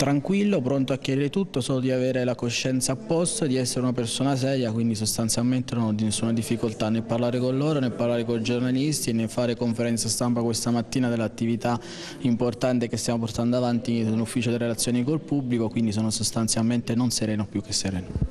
tranquillo, pronto a chiedere tutto, solo di avere la coscienza a posto, di essere una persona seria, quindi sostanzialmente non ho nessuna difficoltà né parlare con loro, né parlare con i giornalisti, né fare conferenza stampa questa mattina dell'attività importante che stiamo portando avanti nell'ufficio delle relazioni col pubblico, quindi sono sostanzialmente non sereno più che sereno.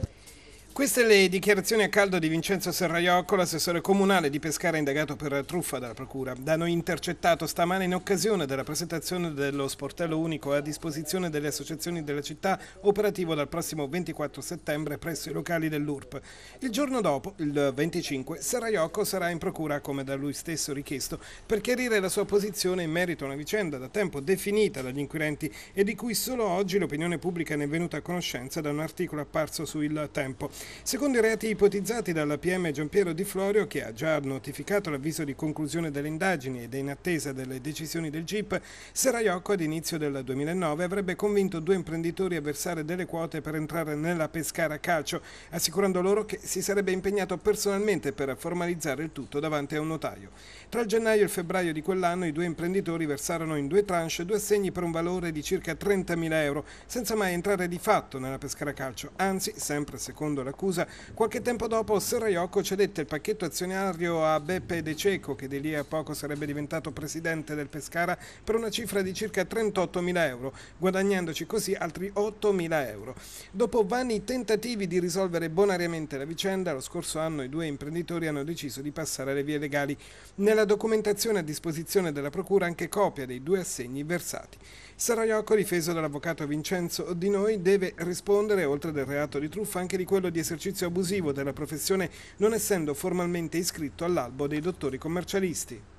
Queste le dichiarazioni a caldo di Vincenzo Serraiocco, l'assessore comunale di Pescara indagato per truffa dalla Procura. Da noi intercettato stamane in occasione della presentazione dello sportello unico a disposizione delle associazioni della città operativo dal prossimo 24 settembre presso i locali dell'URP. Il giorno dopo, il 25, Serraiocco sarà in procura come da lui stesso richiesto per chiarire la sua posizione in merito a una vicenda da tempo definita dagli inquirenti e di cui solo oggi l'opinione pubblica ne è venuta a conoscenza da un articolo apparso su Il Tempo. Secondo i reati ipotizzati dalla PM Giampiero Di Florio, che ha già notificato l'avviso di conclusione delle indagini ed è in attesa delle decisioni del GIP, Seraiocco ad inizio del 2009 avrebbe convinto due imprenditori a versare delle quote per entrare nella Pescara Calcio, assicurando loro che si sarebbe impegnato personalmente per formalizzare il tutto davanti a un notaio. Tra il gennaio e il febbraio di quell'anno i due imprenditori versarono in due tranche due assegni per un valore di circa 30.000 euro, senza mai entrare di fatto nella Pescara Calcio, anzi, sempre secondo la l'accusa. Qualche tempo dopo Serraiocco cedette il pacchetto azionario a Beppe De Cecco, che di lì a poco sarebbe diventato presidente del Pescara, per una cifra di circa 38 mila euro, guadagnandoci così altri 8 mila euro. Dopo vani tentativi di risolvere bonariamente la vicenda, lo scorso anno i due imprenditori hanno deciso di passare alle vie legali. Nella documentazione a disposizione della Procura anche copia dei due assegni versati. Saraiocco, difeso dall'avvocato Vincenzo Di Noi, deve rispondere, oltre del reato di truffa, anche di quello di di esercizio abusivo della professione non essendo formalmente iscritto all'albo dei dottori commercialisti.